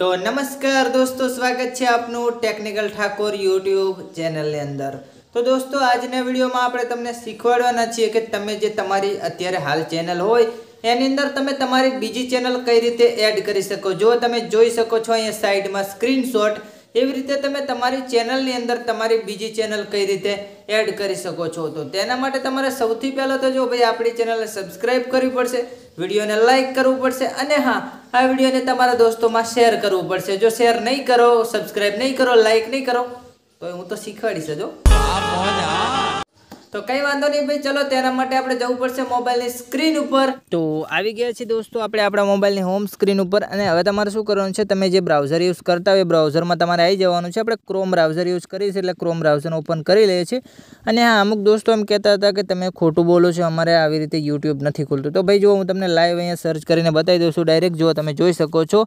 તો નમસ્કાર દોસ્તો સ્વાગત છે આપનું ટેકનિકલ ઠાકોર યુટ્યુબ ચેનલની અંદર તો દોસ્તો આજના વિડીયોમાં આપણે તમને શીખવાડવાના છીએ કે તમે જે તમારી અત્યારે હાલ ચેનલ હોય એની અંદર તમે તમારી બીજી ચેનલ કઈ રીતે એડ કરી શકો જો તમે જોઈ શકો છો અહીંયા સાઈડમાં સ્ક્રીનશોટ એવી રીતે તમે તમારી ચેનલની અંદર તમારી બીજી ચેનલ કઈ રીતે એડ કરી શકો છો તો તેના માટે તમારે સૌથી પહેલાં તો જો ભાઈ આપણી ચેનલને સબસ્ક્રાઈબ કરવી પડશે વિડીયોને લાઇક કરવું પડશે અને હા આ વિડીયોને તમારા દોસ્તોમાં શેર કરવું પડશે જો શેર નહીં કરો સબસ્ક્રાઈબ નહીં કરો લાઈક નહીં કરો તો હું તો શીખવાડીશ જો તો કંઈ વાંધો નહીં ભાઈ ચલો તેના માટે આપણે જવું પડશે મોબાઈલની સ્ક્રીન ઉપર તો આવી ગયા છે દોસ્તો આપણે આપણા મોબાઈલની હોમ સ્ક્રીન ઉપર અને હવે તમારે શું કરવાનું છે તમે જે બ્રાઉઝર યુઝ કરતા હોય એ બ્રાઉઝરમાં તમારે આવી જવાનું છે આપણે ક્રોમ બ્રાઉઝર યુઝ કરીએ છીએ એટલે ક્રોમ બ્રાઉઝર ઓપન કરી લઈએ છીએ અને હા અમુક દોસ્તો એમ કહેતા હતા કે તમે ખોટું બોલો છો અમારે આવી રીતે યુટ્યુબ નથી ખુલતું તો ભાઈ જો હું તમને લાઈવ અહીંયા સર્ચ કરીને બતાવી દઉં છું ડાયરેક્ટ જો તમે જોઈ શકો છો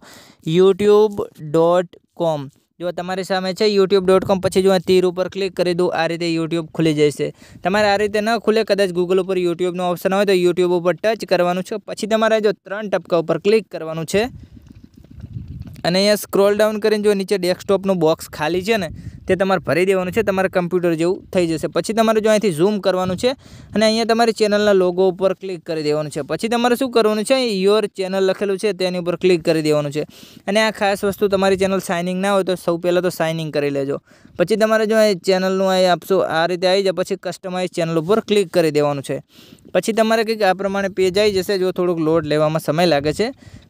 યુટ્યુબ ડોટ કોમ જો તમારી સામે છે યુટ્યુબ ડોટ કોમ પછી જો આ તીર ઉપર ક્લિક કરી દઉં આ રીતે યુટ્યુબ ખુલી જશે તમારે આ રીતે ન ખુલે કદાચ ગૂગલ ઉપર યુટ્યુબનો ઓપ્શન હોય તો યુટ્યુબ ઉપર ટચ કરવાનું છે પછી તમારે જો ત્રણ ટપકા ઉપર ક્લિક કરવાનું છે અને અહીંયા સ્ક્રોલ ડાઉન કરીને જો નીચે ડેસ્કટોપનું બોક્સ ખાલી છે ને તે તમારે ભરી દેવાનું છે તમારે કમ્પ્યુટર જેવું થઈ જશે પછી તમારે જો અહીંથી ઝૂમ કરવાનું છે અને અહીંયા તમારી ચેનલના લોગો ઉપર ક્લિક કરી દેવાનું છે પછી તમારે શું કરવાનું છે યોર ચેનલ લખેલું છે તેની ઉપર ક્લિક કરી દેવાનું છે અને આ ખાસ વસ્તુ તમારી ચેનલ સાઇનિંગ ના હોય તો સૌ પહેલાં તો સાઇનિંગ કરી લેજો પછી તમારે જો અહીં ચેનલનું અહીં આપશો આ રીતે આવી જાય પછી કસ્ટમાઇઝ ચેનલ ઉપર ક્લિક કરી દેવાનું છે પછી તમારે કંઈક આ પ્રમાણે પેજ આવી જશે જો થોડુંક લોડ લેવામાં સમય લાગે છે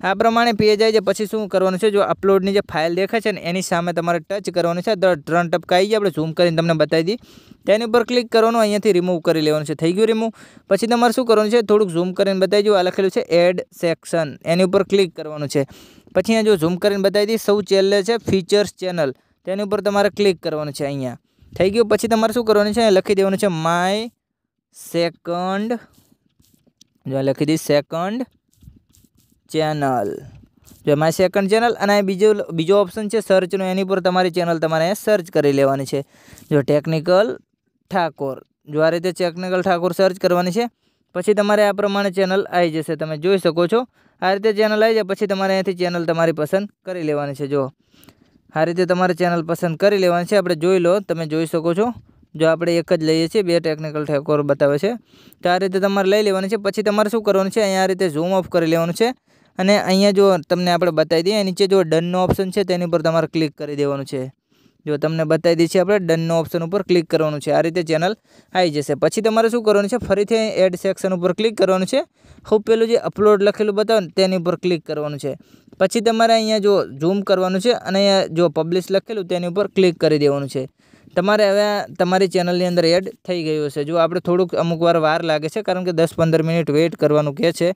આ પ્રમાણે પેજ આવી જાય પછી શું કરવાનું છે જો અપલોડની જે ફાઇલ દેખાય છે ને એની સામે તમારે ટચ કરવાનું છે ધ ત્રણ આવી જાય આપણે ઝૂમ કરીને તમને બતાવી દઈએ તેની ઉપર ક્લિક કરવાનું અહીંયાથી રિમૂવ કરી લેવાનું છે થઈ ગયું રિમૂવ પછી તમારે શું કરવાનું છે થોડુંક ઝૂમ કરીને બતાવી દઉં આ લખેલું છે એડ સેક્શન એની ઉપર ક્લિક કરવાનું છે પછી અહીંયા જો ઝૂમ કરીને બતાવી દઈએ સૌ ચેનલ છે ફીચર્સ ચેનલ તેની ઉપર તમારે ક્લિક કરવાનું છે અહીંયા થઈ ગયું પછી તમારે શું કરવાનું છે લખી દેવાનું છે માય સેકન્ડ જો લખી દઈશ સેકન્ડ ચેનલ જો એમાં સેકન્ડ ચેનલ અને બીજું બીજો ઓપ્શન છે સર્ચનો એની પર તમારી ચેનલ તમારે સર્ચ કરી લેવાની છે જો ટેકનિકલ ઠાકોર જો આ રીતે ટેકનિકલ ઠાકોર સર્ચ કરવાની છે પછી તમારે આ પ્રમાણે ચેનલ આવી જશે તમે જોઈ શકો છો આ રીતે ચેનલ આવી જાય પછી તમારે અહીંયાથી ચેનલ તમારી પસંદ કરી લેવાની છે જો આ રીતે તમારે ચેનલ પસંદ કરી લેવાની છે આપણે જોઈ લો તમે જોઈ શકો છો જો આપણે એક જ લઈએ છીએ બે ટેકનિકલ ઠેકોર બતાવે છે તો આ રીતે તમારે લઈ લેવાની છે પછી તમારે શું કરવાનું છે અહીંયા આ રીતે ઝૂમ ઓફ કરી લેવાનું છે અને અહીંયા જો તમને આપણે બતાવી દઈએ નીચે જો ડનનો ઓપ્શન છે તેની ઉપર તમારે ક્લિક કરી દેવાનું છે જો તમને બતાવી દઈએ છીએ આપણે ડનનો ઓપ્શન ઉપર ક્લિક કરવાનું છે આ રીતે ચેનલ આવી જશે પછી તમારે શું કરવાનું છે ફરીથી એડ સેક્શન ઉપર ક્લિક કરવાનું છે હું પેલું જે અપલોડ લખેલું બતાવો તેની ઉપર ક્લિક કરવાનું છે પછી તમારે અહીંયા જો ઝૂમ કરવાનું છે અને અહીંયા જો પબ્લિશ લખેલું તેની ઉપર ક્લિક કરી દેવાનું છે તમારે હવે તમારી ચેનલની અંદર એડ થઈ ગયું હશે જો આપણે થોડુંક અમુક વાર વાર લાગે છે કારણ કે દસ પંદર મિનિટ વેઇટ કરવાનું કહે છે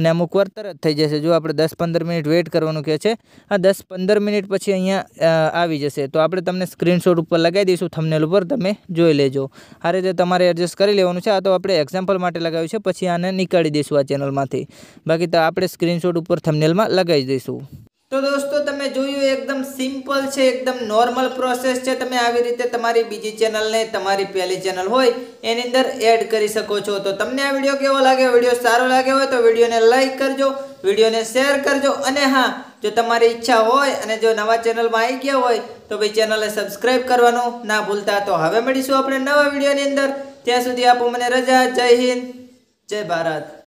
અને અમુક વાર તરત થઈ જશે જો આપણે દસ પંદર મિનિટ વેઇટ કરવાનું કહે છે આ દસ પંદર મિનિટ પછી અહીંયા આવી જશે તો આપણે તમને સ્ક્રીનશોટ ઉપર લગાવી દઈશું થમનેલ ઉપર તમે જોઈ લેજો આ રીતે તમારે એડજસ્ટ કરી લેવાનું છે આ તો આપણે એક્ઝામ્પલ માટે લગાવ્યું છે પછી આને નીકાળી દઈશું આ ચેનલમાંથી બાકી તો આપણે સ્ક્રીનશોટ ઉપર થમનેલમાં લગાવી દઈશું તો દોસ્તો તમે જોયું એકદમ સિમ્પલ છે એકદમ નોર્મલ પ્રોસેસ છે તમે આવી રીતે તમારી બીજી ચેનલને તમારી પહેલી ચેનલ હોય એની અંદર એડ કરી શકો છો તો તમને આ વિડીયો કેવો લાગે વિડીયો સારો લાગે હોય તો વિડીયોને લાઇક કરજો વિડીયોને શેર કરજો અને હા જો તમારી ઈચ્છા હોય અને જો નવા ચેનલમાં આવી ગયા હોય તો ભાઈ ચેનલને સબસ્ક્રાઈબ કરવાનું ના ભૂલતા તો હવે મળીશું આપણે નવા વિડીયોની અંદર ત્યાં સુધી આપો મને રજા જય હિન્દ જય ભારત